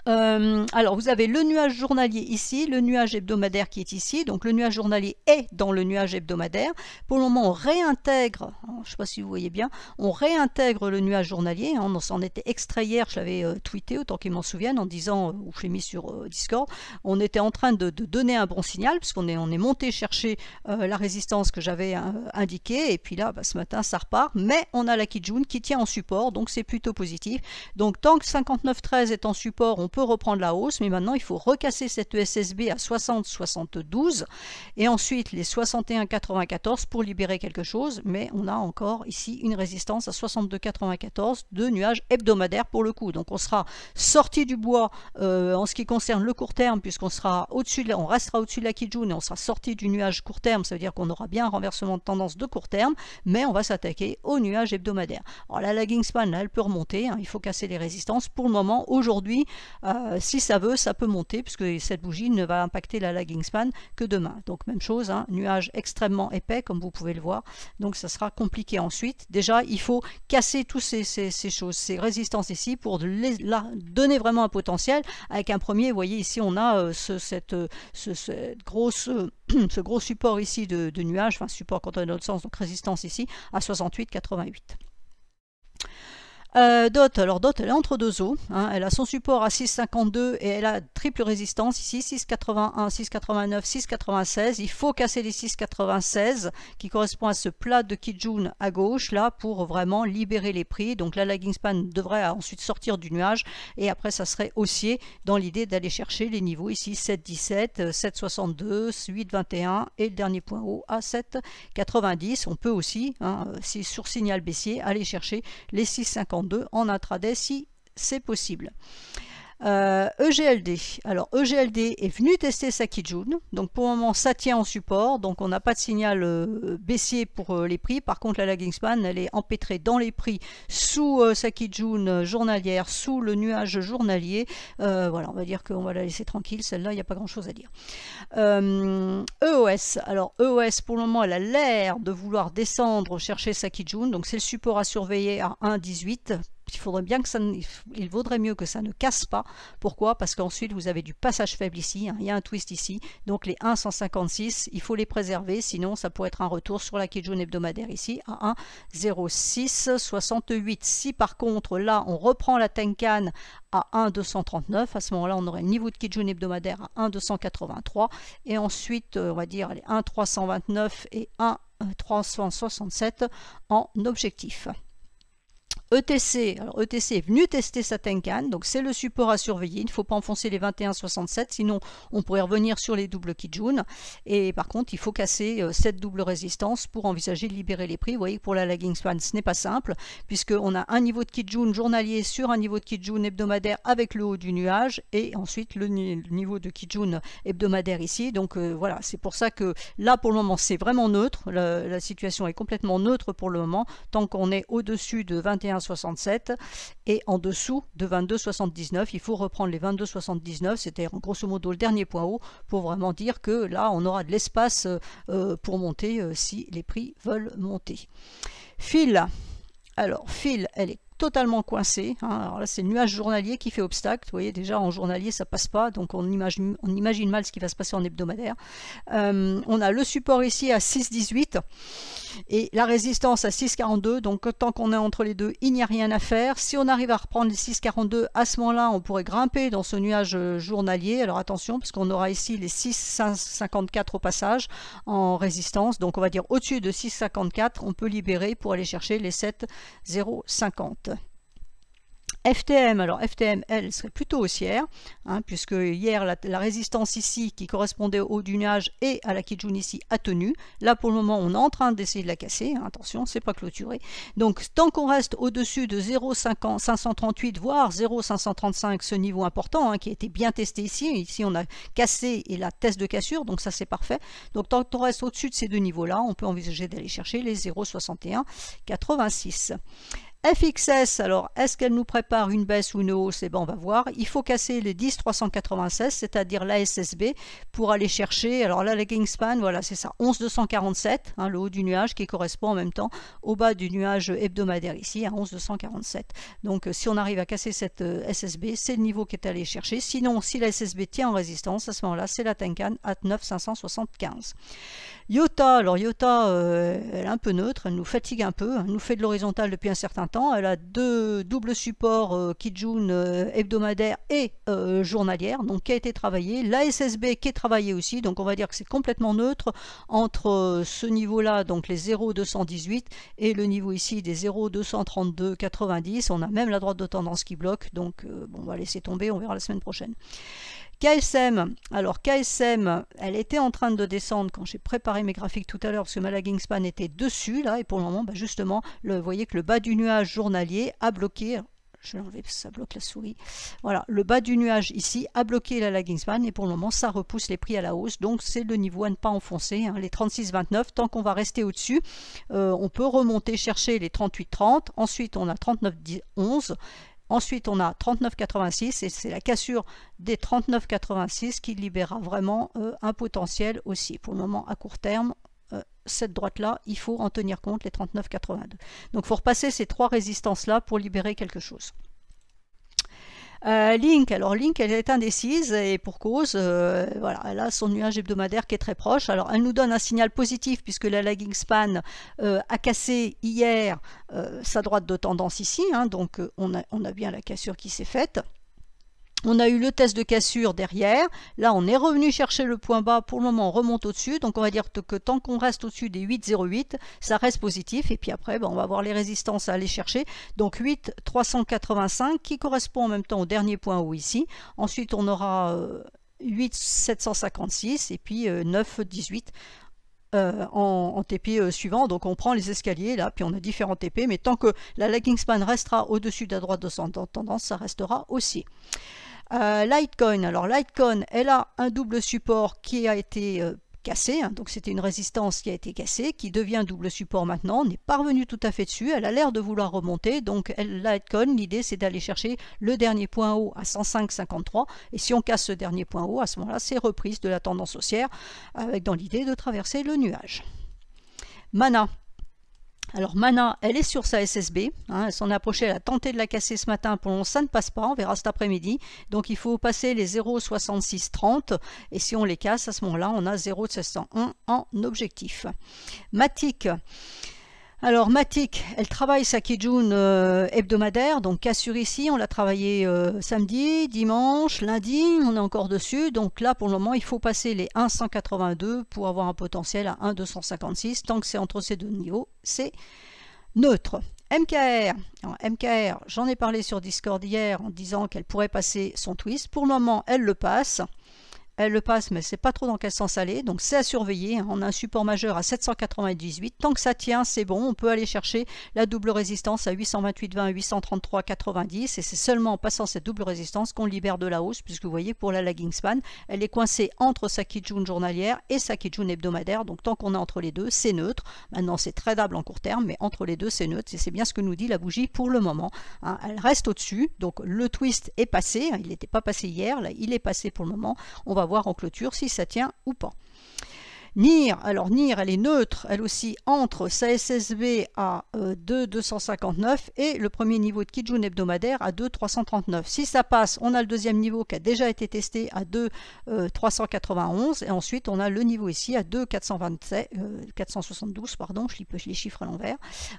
Euh, alors, vous avez le nuage journalier ici, le nuage hebdomadaire qui est ici. Donc, le nuage journalier est dans le nuage hebdomadaire. Pour le moment, on réintègre, hein, je ne sais pas si vous voyez bien, on réintègre le nuage journalier. Hein. on s'en était extrait hier, je l'avais euh, tweeté, autant qu'ils m'en souviennent, en disant, euh, ou je l'ai mis sur Discord, on était en train de, donner un bon signal, puisqu'on est, on est monté chercher la résistance que j'avais indiquée. Et puis là, bah, ce matin, ça repart. Mais on a la Kijun qui tient en support, donc c'est plutôt positif. Donc, tant que 59.13 est en support, on peut reprendre la hausse, mais maintenant il faut recasser cette e ssb à 60 72 et ensuite les 61 94 pour libérer quelque chose, mais on a encore ici une résistance à 62 94 de nuages hebdomadaires pour le coup. Donc on sera sorti du bois euh, en ce qui concerne le court terme, puisqu'on sera au-dessus, de on restera au-dessus de la Kijun et on sera sorti du nuage court terme, ça veut dire qu'on aura bien un renversement de tendance de court terme, mais on va s'attaquer au nuage hebdomadaire. Alors la lagging span, elle peut remonter, hein. il faut casser les résistances. Pour le moment, aujourd'hui, euh, si ça veut, ça peut monter, puisque cette bougie ne va impacter la lagging span que demain. Donc même chose, hein, nuage extrêmement épais, comme vous pouvez le voir. Donc ça sera compliqué ensuite. Déjà, il faut casser toutes ces, choses, ces résistances ici, pour donner vraiment un potentiel. Avec un premier, vous voyez ici, on a euh, euh, ce, cette, grosse, ce gros support ici de, de nuage, enfin support contre notre sens, donc résistance ici, à 88. Euh, Dot, alors Dot, elle est entre deux eaux hein. elle a son support à 6,52 et elle a triple résistance ici, 6,81, 6,89, 6,96. Il faut casser les 6,96 qui correspond à ce plat de Kijun à gauche là pour vraiment libérer les prix. Donc la lagging span devrait ensuite sortir du nuage et après ça serait haussier dans l'idée d'aller chercher les niveaux ici 7,17, 7,62, 8,21 et le dernier point haut à 7,90. On peut aussi, hein, si sur signal baissier, aller chercher les 6,50 2 en intraday si c'est possible. EGLD. Euh, e Alors EGLD est venu tester sa Donc pour le moment ça tient en support. Donc on n'a pas de signal euh, baissier pour euh, les prix. Par contre la lagging span elle est empêtrée dans les prix sous sa Kijun journalière, sous le nuage journalier. voilà on va dire qu'on va la laisser tranquille. Celle-là il n'y a pas grand chose à dire. EOS. E Alors EOS pour le moment elle a l'air de vouloir descendre chercher sa Donc c'est le support à surveiller à 1,18 il faudrait bien que ça il vaudrait mieux que ça ne casse pas. Pourquoi Parce qu'ensuite vous avez du passage faible ici, hein. il y a un twist ici, donc les 1,156, il faut les préserver, sinon ça pourrait être un retour sur la Kijun hebdomadaire ici à 1,0668. Si par contre là on reprend la Tenkan à 1,239. À ce moment-là, on aurait le niveau de Kijun hebdomadaire à 1,283. Et ensuite, euh, on va dire 1,329 et 1,367 euh, en objectif. ETC, alors ETC est venu tester sa Tenkan, donc c'est le support à surveiller. Il ne faut pas enfoncer les 21,67, sinon on pourrait revenir sur les doubles Kijun. Et par contre, il faut casser cette euh, double résistance pour envisager de libérer les prix. Vous voyez que pour la lagging span, ce n'est pas simple, puisqu'on a un niveau de Kijun journalier sur un niveau de Kijun hebdomadaire avec le haut du nuage, et ensuite le, niveau de Kijun hebdomadaire ici. Donc euh, voilà, c'est pour ça que là, pour le moment, c'est vraiment neutre. La, la situation est complètement neutre pour le moment, tant qu'on est au-dessus de 21 67 et en dessous de 22,79. Il faut reprendre les 22,79, c'est-à-dire grosso modo le dernier point haut, pour vraiment dire que là, on aura de l'espace euh, pour monter euh, si les prix veulent monter. Fil. Alors, fil, elle est totalement coincé. Hein. Alors là, c'est le nuage journalier qui fait obstacle. Vous voyez, déjà en journalier, ça passe pas, donc on imagine, mal ce qui va se passer en hebdomadaire. Euh, on a le support ici à 6,18 et la résistance à 6,42. Donc tant qu'on est entre les deux, il n'y a rien à faire. Si on arrive à reprendre les 6,42, à ce moment-là, on pourrait grimper dans ce nuage euh, journalier. Alors attention, puisqu'on aura ici les 6,54 au passage en résistance. Donc on va dire au-dessus de 6,54, on peut libérer pour aller chercher les 7,050. FTM, alors FTM, elle serait plutôt haussière, hein, puisque hier la, résistance ici qui correspondait au haut du nuage et à la Kijun ici a tenu. Là pour le moment on est en train d'essayer de la casser, hein, attention c'est pas clôturé. Donc tant qu'on reste au-dessus de 0,538 voire 0,535 ce niveau important hein, qui a été bien testé ici, ici on a cassé et la test de cassure donc ça c'est parfait. Donc tant qu'on reste au-dessus de ces deux niveaux là on peut envisager d'aller chercher les 0,6186. FXS, alors est-ce qu'elle nous prépare une baisse ou une hausse eh ben, on va voir. Il faut casser les 10,396, c'est-à-dire la SSB, pour aller chercher, alors là la Kingspan, voilà c'est ça, 11,247, hein, le haut du nuage qui correspond en même temps au bas du nuage hebdomadaire ici, à hein, 11,247. Donc euh, si on arrive à casser cette euh, SSB, c'est le niveau qui est allé chercher. Sinon, si la SSB tient en résistance, à ce moment-là c'est la Tenkan à 9,575. Iota, alors Iota, euh, elle est un peu neutre, elle nous fatigue un peu, elle nous fait de l'horizontale depuis un certain temps, elle a deux doubles supports euh, Kijun euh, hebdomadaire et journalière, donc qui a été travaillé. la SSB qui est travaillée aussi, donc on va dire que c'est complètement neutre entre ce niveau-là, donc les 0,218 et le niveau ici des 0,232,90. on a même la droite de tendance qui bloque, donc bon, on va laisser tomber, on verra la semaine prochaine. KSM, alors KSM, elle était en train de descendre quand j'ai préparé mes graphiques tout à l'heure parce que lagging Span était dessus là et pour le moment bah, justement le, vous voyez que le bas du nuage journalier a bloqué je vais l'enlever parce que ça bloque la souris. Voilà, le bas du nuage ici a bloqué la lagging span et pour le moment ça repousse les prix à la hausse. Donc c'est le niveau à ne pas enfoncer, hein, les 36,29. Tant qu'on va rester au-dessus, euh, on peut remonter chercher les 38,30. Ensuite on a 39,11 Ensuite, on a 39,86 et c'est la cassure des 39,86 qui libérera vraiment euh, un potentiel aussi. Pour le moment, à court terme, euh, cette droite-là, il faut en tenir compte, les 39,82. Donc, il faut repasser ces trois résistances-là pour libérer quelque chose. Euh, Link, alors Link, elle est indécise et pour cause, euh, voilà, elle a son nuage hebdomadaire qui est très proche. Alors elle nous donne un signal positif puisque la lagging span euh, a cassé hier sa droite de tendance ici, hein, donc on on a bien la cassure qui s'est faite. On a eu le test de cassure derrière. Là, on est revenu chercher le point bas. Pour le moment, on remonte au-dessus. Donc, on va dire que tant qu'on reste au-dessus des 8,08, ça reste positif. Et puis après, ben, on va voir les résistances à aller chercher. Donc, 8,385 qui correspond en même temps au dernier point haut ici. Ensuite, on aura 8,756 euh, et puis 9,18. Euh, euh, en, TP suivant. Donc on prend les escaliers là, puis on a différents TP, mais tant que la lagging span restera au-dessus de la droite de tendance, ça restera aussi. Euh, Litecoin, alors Litecoin, elle a un double support qui a été euh, cassé, hein. donc c'était une résistance qui a été cassée, qui devient double support maintenant, n'est pas revenue tout à fait dessus, elle a l'air de vouloir remonter, donc elle, Litecoin, l'idée c'est d'aller chercher le dernier point haut à 105,53, et si on casse ce dernier point haut, à ce moment-là, c'est reprise de la tendance haussière, avec dans l'idée de traverser le nuage. Mana, alors Mana, elle est sur sa SSB, hein, elle s'en est approchée, elle a tenté de la casser ce matin, pour ça ne passe pas, on verra cet après-midi. Donc il faut passer les 0,6630 et si on les casse à ce moment-là on a 0,701 en objectif. Matic, alors Matic, elle travaille sa Kijun euh, hebdomadaire, donc cassure ici, on l'a travaillé euh, samedi, dimanche, lundi, on est encore dessus. Donc là pour le moment il faut passer les 182 pour avoir un potentiel à 1,256. Tant que c'est entre ces deux niveaux, c'est neutre. MKR, MKR, j'en ai parlé sur Discord hier en disant qu'elle pourrait passer son twist. Pour le moment elle le passe elle le passe, mais c'est pas trop dans quel sens aller, donc c'est à surveiller. Hein. On a un support majeur à 798. Tant que ça tient, c'est bon. On peut aller chercher la double résistance à 828, 20, 833, 90. Et c'est seulement en passant cette double résistance qu'on libère de la hausse, puisque vous voyez, pour la lagging span, elle est coincée entre sa Kijun journalière et sa Kijun hebdomadaire. Donc tant qu'on est entre les deux, c'est neutre. Maintenant, c'est tradable en court terme, mais entre les deux, c'est neutre. Et c'est bien ce que nous dit la bougie pour le moment. Hein. elle reste au-dessus. Donc le twist est passé. Hein. Il n'était pas passé hier. Là, il est passé pour le moment. On va voir en clôture si ça tient ou pas. NIR, alors NIR, elle est neutre, elle aussi, entre sa SSB à 2,259 euh, et le premier niveau de Kijun hebdomadaire à 2,339. Si ça passe, on a le deuxième niveau qui a déjà été testé à 2,391 euh, et ensuite on a le niveau ici à 2,472 427 472, pardon, je les chiffres à l'envers,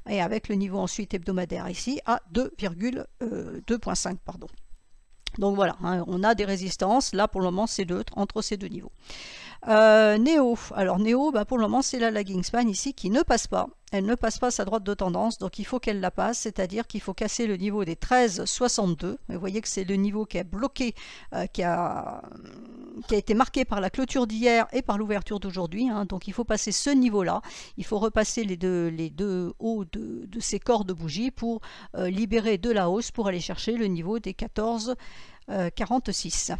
et avec le niveau ensuite hebdomadaire ici à 2,2.5, euh, pardon. Donc voilà, hein, on a des résistances. Là, pour le moment, c'est neutre entre ces deux niveaux. Euh, Neo, alors Néo bah, pour le moment c'est la lagging span ici qui ne passe pas. Elle ne passe pas sa droite de tendance, donc il faut qu'elle la passe, c'est-à-dire qu'il faut casser le niveau des 13,62. Vous voyez que c'est le niveau qui a bloqué, euh, qui, a, qui, a, été marqué par la clôture d'hier et par l'ouverture d'aujourd'hui. Hein. Donc il faut passer ce niveau-là. Il faut repasser les deux, les deux hauts de, ces corps de bougie pour euh, libérer de la hausse pour aller chercher le niveau des 14,46.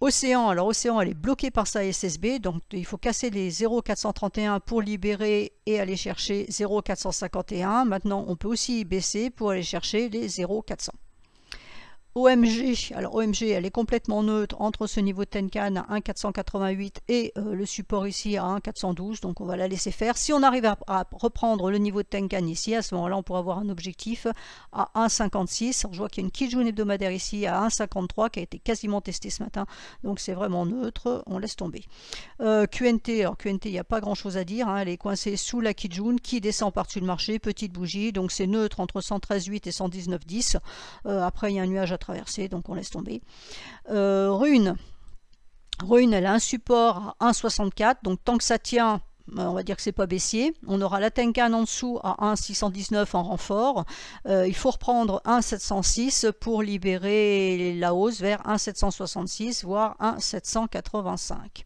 Océan, alors Océan, elle est bloquée par sa SSB, donc il faut casser les 0,431 pour libérer et aller chercher 0,451. Maintenant, on peut aussi baisser pour aller chercher les 0,400. OMG, alors OMG, elle est complètement neutre entre ce niveau de Tenkan à 1,488 et euh, le support ici à 1,412, donc on va la laisser faire. Si on arrive à, reprendre le niveau de Tenkan ici, à ce moment-là, on pourra avoir un objectif à 1,56. Je vois qu'il y a une Kijun hebdomadaire ici à 1,53 qui a été quasiment testée ce matin, donc c'est vraiment neutre, on laisse tomber. Euh, QNT, alors QNT, il n'y a pas grand-chose à dire, hein, elle est coincée sous la Kijun qui descend par-dessus le marché, petite bougie, donc c'est neutre entre 113,8 et 119,10. Euh, après, il y a un nuage à donc on laisse tomber. Euh, Rune. Rune, elle a un support à 1,64, donc tant que ça tient, euh, on va dire que c'est pas baissier. On aura la Tenkan en dessous à 1,619 en renfort. Euh, il faut reprendre 1,706 pour libérer la hausse vers 1,766 voire 1,785.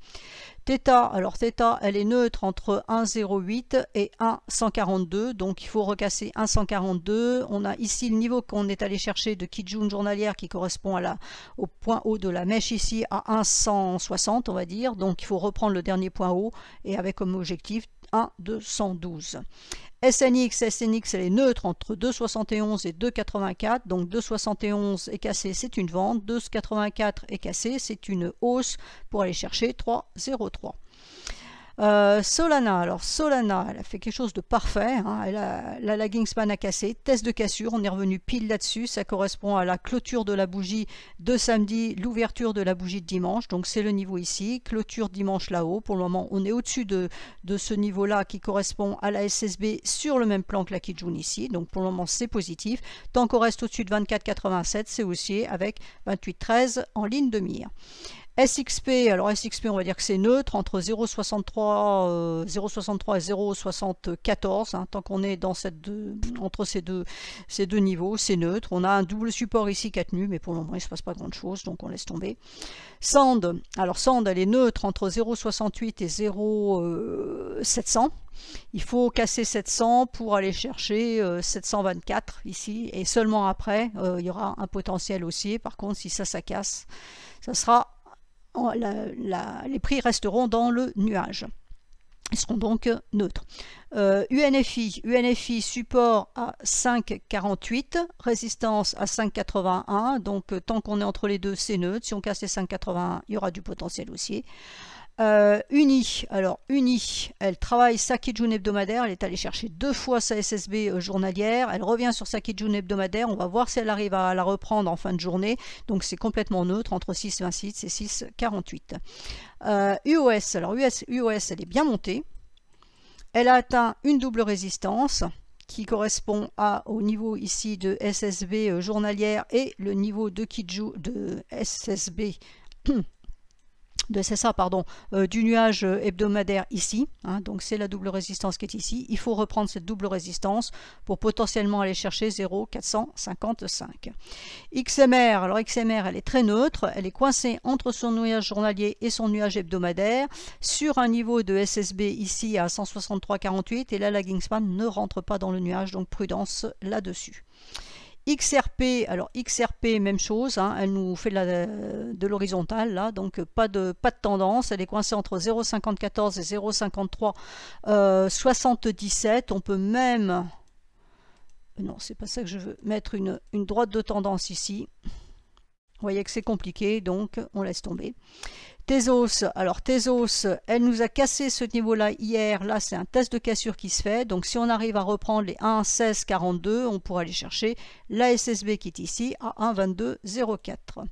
Theta, alors θ, elle est neutre entre 1,08 et 1,142, donc il faut recasser 1,142. On a ici le niveau qu'on est allé chercher de Kijun journalière qui correspond à la, au point haut de la mèche ici à 1,160 on va dire, donc il faut reprendre le dernier point haut et avec comme objectif 1, 212 SNX, SNX, elle est neutre entre 2,71 et 2,84. Donc 2,71 est cassé, c'est une vente. 2,84 est cassé, c'est une hausse pour aller chercher 3,03. Euh, Solana, alors Solana, elle a fait quelque chose de parfait. Hein. la lagging span a cassé, test de cassure, on est revenu pile là-dessus. Ça correspond à la clôture de la bougie de samedi, l'ouverture de la bougie de dimanche. Donc c'est le niveau ici, clôture dimanche là-haut. Pour le moment, on est au-dessus de, de, ce niveau-là qui correspond à la SSB sur le même plan que la Kijun ici. Donc pour le moment, c'est positif. Tant qu'on reste au-dessus de 24,87, c'est aussi avec 28,13 en ligne de mire. SXP, alors SXP on va dire que c'est neutre entre 0,63 euh, et 0,74 hein, tant qu'on est dans cette entre ces deux, ces deux niveaux c'est neutre, on a un double support ici qu'a tenu, mais pour le moment il ne se passe pas grand chose donc on laisse tomber. Sand, alors Sand elle est neutre entre 0,68 et 0,700 euh, il faut casser 700 pour aller chercher 724 euh, ici et seulement après il y aura un potentiel aussi, par contre si ça ça casse ça sera les prix resteront dans le nuage. Ils seront donc neutres. Euh, UNFI, UNFI support à 5,48, résistance à 5,81. Donc euh, tant qu'on est entre les deux, c'est neutre. Si on casse les 5,81, il y aura du potentiel aussi euh, Uni, alors Uni, elle travaille sa Kijun hebdomadaire, elle est allée chercher deux fois sa SSB euh, journalière, elle revient sur sa Kijun hebdomadaire, on va voir si elle arrive à la reprendre en fin de journée, donc c'est complètement neutre, entre 6,26 et 6.48. Euh, UOS, alors UOS elle est bien montée, elle a atteint une double résistance, qui correspond à, au niveau ici de SSB journalière et le niveau de Kiju de SSB de pardon, euh, du nuage euh, hebdomadaire ici, hein, donc c'est la double résistance qui est ici, il faut reprendre cette double résistance pour potentiellement aller chercher 0,455. XMR, alors XMR elle est très neutre, elle est coincée entre son nuage journalier et son nuage hebdomadaire, sur un niveau de SSB ici à 163,48 et là la Gingspan ne rentre pas dans le nuage, donc prudence là-dessus. XRP, alors XRP, même chose, hein, elle nous fait de l'horizontale, là, donc euh, pas de, pas de tendance, elle est coincée entre 0,54 et 0,53, 77, euh, on peut même, euh, non, c'est pas ça que je veux, mettre une, une droite de tendance ici, vous voyez que c'est compliqué, donc on laisse tomber. Tezos, alors Thésos, elle nous a cassé ce niveau-là hier. Là, c'est un test de cassure qui se fait. Donc, si on arrive à reprendre les 1.16.42, on pourra aller chercher la SSB qui est ici à 1.22.04.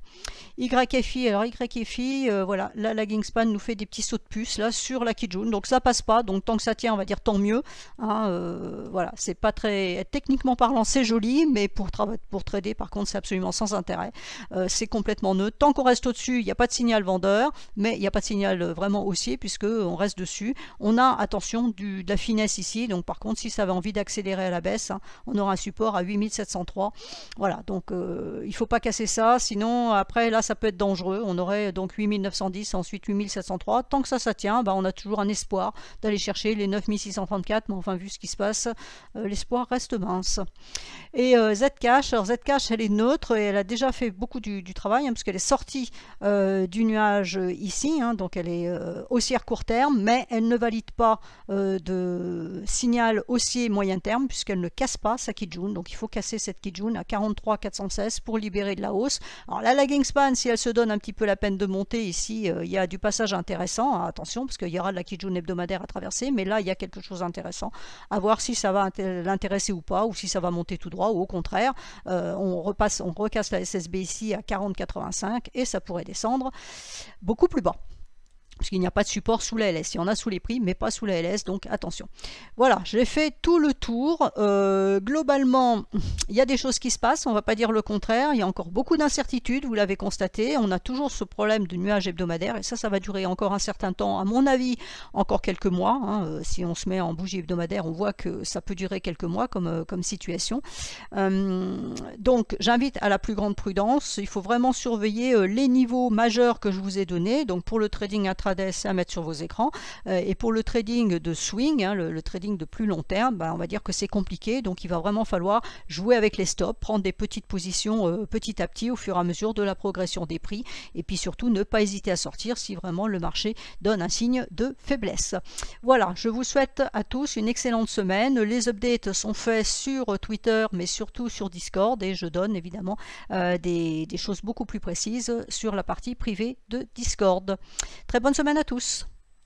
YFI, alors YFI, euh, voilà, la lagging span nous fait des petits sauts de puce là sur la Kijun. Donc, ça passe pas. Donc, tant que ça tient, on va dire tant mieux. Hein, euh, voilà, c'est pas très. Techniquement parlant, c'est joli, mais pour, pour trader, par contre, c'est absolument sans intérêt. Euh, c'est complètement neutre. Tant qu'on reste au-dessus, il n'y a pas de signal vendeur mais il n'y a pas de signal euh, vraiment haussier puisque euh, on reste dessus. On a, attention, de la finesse ici, donc par contre, si ça avait envie d'accélérer à la baisse, hein, on aura un support à 8703. Voilà, donc euh, il ne faut pas casser ça, sinon après, là, ça peut être dangereux. On aurait donc 8910, ensuite 8703. Tant que ça, ça tient, bah, on a toujours un espoir d'aller chercher les 9634, mais enfin, vu ce qui se passe, l'espoir reste mince. Et Zcash, alors Zcash, elle est neutre et elle a déjà fait beaucoup du, travail, hein, Puisqu'elle parce qu'elle est sortie du nuage euh, ici, hein, donc elle est haussière euh, court terme, mais elle ne valide pas euh, de signal haussier moyen terme puisqu'elle ne casse pas sa Kijun. Donc il faut casser cette Kijun à 43 416 pour libérer de la hausse. Alors la lagging span, si elle se donne un petit peu la peine de monter ici, il y a du passage intéressant. Ah, attention parce qu'il y aura de la Kijun hebdomadaire à traverser, mais là il y a quelque chose d'intéressant. À voir si ça va l'intéresser ou pas, ou si ça va monter tout droit, ou au contraire, on repasse, on recasse la SSB ici à 40,85 et ça pourrait descendre beaucoup plus bas puisqu'il n'y a pas de support sous la LS. Il y en a sous les prix, mais pas sous la LS, donc attention. Voilà, j'ai fait tout le tour. Euh, globalement, il y a des choses qui se passent, on ne va pas dire le contraire. Il y a encore beaucoup d'incertitudes, vous l'avez constaté. On a toujours ce problème de nuage hebdomadaire, et ça, ça va durer encore un certain temps, à mon avis, encore quelques mois. Hein. Euh, si on se met en bougie hebdomadaire, on voit que ça peut durer quelques mois comme, euh, comme situation. donc, j'invite à la plus grande prudence. Il faut vraiment surveiller les niveaux majeurs que je vous ai donnés. Donc, pour le trading intraday, à mettre sur vos écrans. Euh, et pour le trading de swing, hein, le, trading de plus long terme, bah, on va dire que c'est compliqué. Donc il va vraiment falloir jouer avec les stops, prendre des petites positions euh, petit à petit au fur et à mesure de la progression des prix. Et puis surtout, ne pas hésiter à sortir si vraiment le marché donne un signe de faiblesse. Voilà, je vous souhaite à tous une excellente semaine. Les updates sont faits sur Twitter, mais surtout sur Discord. Et je donne évidemment euh, des, choses beaucoup plus précises sur la partie privée de Discord. Très bonne semaine semaine à tous.